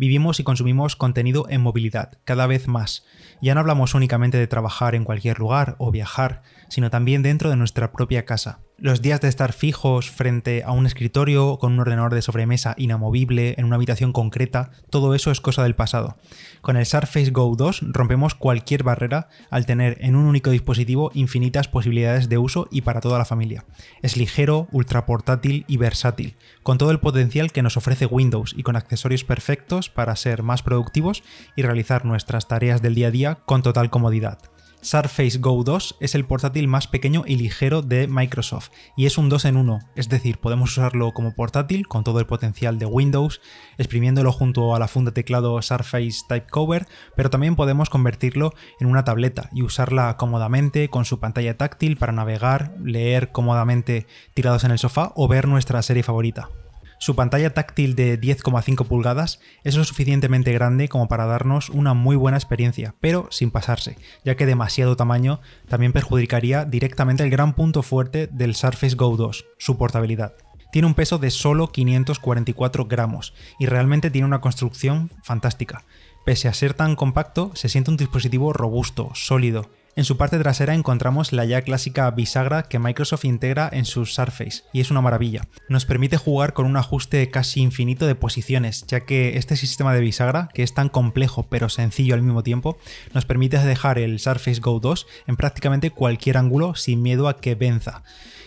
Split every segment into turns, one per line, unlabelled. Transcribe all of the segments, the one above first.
vivimos y consumimos contenido en movilidad, cada vez más. Ya no hablamos únicamente de trabajar en cualquier lugar o viajar, sino también dentro de nuestra propia casa los días de estar fijos frente a un escritorio, con un ordenador de sobremesa inamovible, en una habitación concreta, todo eso es cosa del pasado. Con el Surface Go 2 rompemos cualquier barrera al tener en un único dispositivo infinitas posibilidades de uso y para toda la familia. Es ligero, ultra portátil y versátil, con todo el potencial que nos ofrece Windows y con accesorios perfectos para ser más productivos y realizar nuestras tareas del día a día con total comodidad. Surface Go 2 es el portátil más pequeño y ligero de Microsoft y es un 2 en 1, es decir, podemos usarlo como portátil con todo el potencial de Windows, exprimiéndolo junto a la funda teclado Surface Type Cover, pero también podemos convertirlo en una tableta y usarla cómodamente con su pantalla táctil para navegar, leer cómodamente tirados en el sofá o ver nuestra serie favorita. Su pantalla táctil de 10,5 pulgadas es lo suficientemente grande como para darnos una muy buena experiencia, pero sin pasarse, ya que demasiado tamaño también perjudicaría directamente el gran punto fuerte del Surface Go 2, su portabilidad tiene un peso de solo 544 gramos y realmente tiene una construcción fantástica. Pese a ser tan compacto, se siente un dispositivo robusto, sólido en su parte trasera encontramos la ya clásica bisagra que Microsoft integra en su Surface, y es una maravilla. Nos permite jugar con un ajuste casi infinito de posiciones, ya que este sistema de bisagra, que es tan complejo pero sencillo al mismo tiempo, nos permite dejar el Surface Go 2 en prácticamente cualquier ángulo sin miedo a que venza.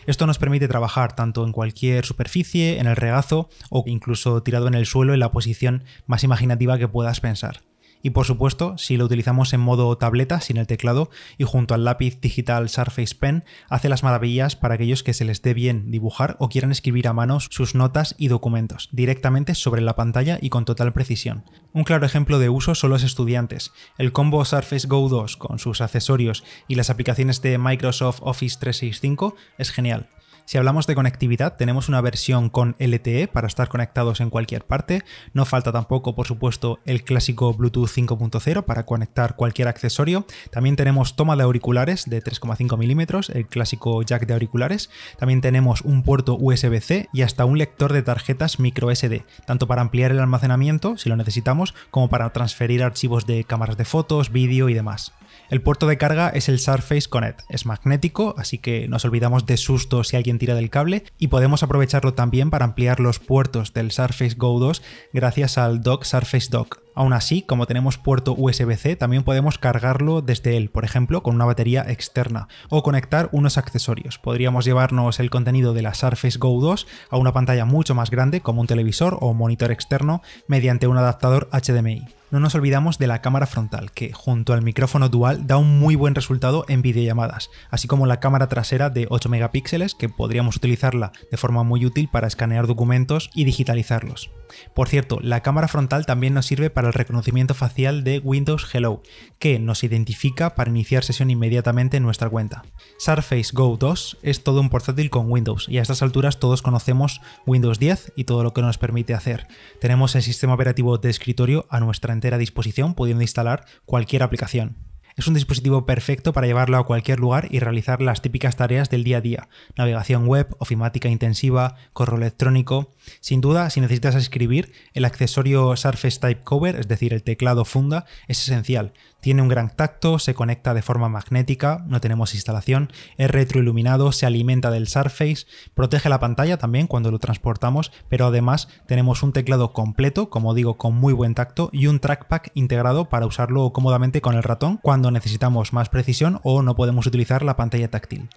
Esto nos permite trabajar tanto en cualquier superficie, en el regazo o incluso tirado en el suelo en la posición más imaginativa que puedas pensar. Y por supuesto, si lo utilizamos en modo tableta, sin el teclado, y junto al lápiz digital Surface Pen, hace las maravillas para aquellos que se les dé bien dibujar o quieran escribir a mano sus notas y documentos, directamente sobre la pantalla y con total precisión. Un claro ejemplo de uso son los estudiantes. El combo Surface Go 2 con sus accesorios y las aplicaciones de Microsoft Office 365 es genial. Si hablamos de conectividad, tenemos una versión con LTE para estar conectados en cualquier parte. No falta tampoco, por supuesto, el clásico Bluetooth 5.0 para conectar cualquier accesorio. También tenemos toma de auriculares de 3,5 milímetros, el clásico jack de auriculares. También tenemos un puerto USB-C y hasta un lector de tarjetas micro SD, tanto para ampliar el almacenamiento, si lo necesitamos, como para transferir archivos de cámaras de fotos, vídeo y demás. El puerto de carga es el Surface Connect. Es magnético, así que nos olvidamos de susto si alguien tira del cable y podemos aprovecharlo también para ampliar los puertos del Surface Go 2 gracias al dock Surface Dock. Aún así, como tenemos puerto USB-C, también podemos cargarlo desde él, por ejemplo, con una batería externa, o conectar unos accesorios. Podríamos llevarnos el contenido de la Surface Go 2 a una pantalla mucho más grande, como un televisor o monitor externo, mediante un adaptador HDMI no nos olvidamos de la cámara frontal, que junto al micrófono dual da un muy buen resultado en videollamadas, así como la cámara trasera de 8 megapíxeles, que podríamos utilizarla de forma muy útil para escanear documentos y digitalizarlos. Por cierto, la cámara frontal también nos sirve para el reconocimiento facial de Windows Hello, que nos identifica para iniciar sesión inmediatamente en nuestra cuenta. Surface Go 2 es todo un portátil con Windows, y a estas alturas todos conocemos Windows 10 y todo lo que nos permite hacer. Tenemos el sistema operativo de escritorio a nuestra entrada a disposición pudiendo instalar cualquier aplicación. Es un dispositivo perfecto para llevarlo a cualquier lugar y realizar las típicas tareas del día a día, navegación web, ofimática intensiva, correo electrónico. Sin duda, si necesitas escribir, el accesorio Surface Type Cover, es decir, el teclado funda, es esencial, tiene un gran tacto, se conecta de forma magnética, no tenemos instalación, es retroiluminado, se alimenta del Surface, protege la pantalla también cuando lo transportamos, pero además tenemos un teclado completo, como digo, con muy buen tacto y un trackpad integrado para usarlo cómodamente con el ratón cuando necesitamos más precisión o no podemos utilizar la pantalla táctil.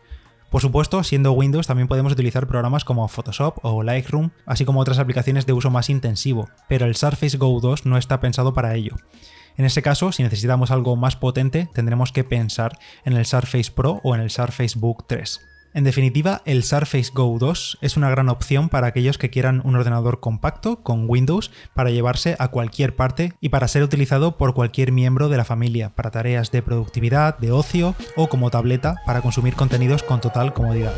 Por supuesto, siendo Windows también podemos utilizar programas como Photoshop o Lightroom, así como otras aplicaciones de uso más intensivo, pero el Surface Go 2 no está pensado para ello. En ese caso, si necesitamos algo más potente, tendremos que pensar en el Surface Pro o en el Surface Book 3. En definitiva, el Surface Go 2 es una gran opción para aquellos que quieran un ordenador compacto con Windows para llevarse a cualquier parte y para ser utilizado por cualquier miembro de la familia para tareas de productividad, de ocio o como tableta para consumir contenidos con total comodidad.